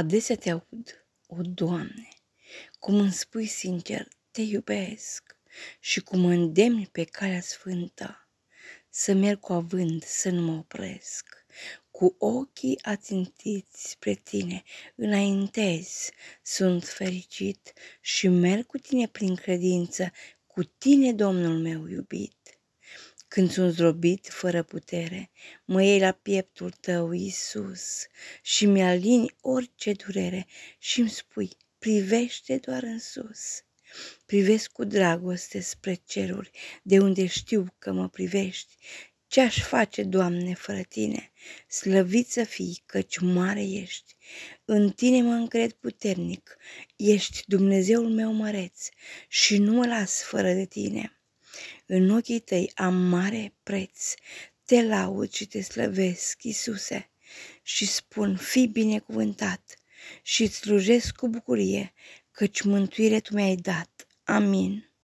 Adesea te aud, o Doamne, cum îmi spui sincer, te iubesc și cum îndemn îndemni pe calea sfântă, să merg cu avânt să nu mă opresc. Cu ochii atintiți spre tine, înaintez, sunt fericit și merg cu tine prin credință, cu tine, Domnul meu iubit. Când sunt zdrobit fără putere, mă iei la pieptul tău, Iisus, și mi-alini orice durere și îmi spui, privește doar în sus. Privesc cu dragoste spre ceruri, de unde știu că mă privești. Ce aș face, Doamne, fără tine? Slăvit să fii, căci mare ești. În tine mă încred puternic, ești Dumnezeul meu măreț și nu mă las fără de tine. În ochii tăi am mare preț, te laud și te slăvesc, Iisuse, și spun, fi binecuvântat și îți slujesc cu bucurie, căci mântuire tu mi-ai dat. Amin.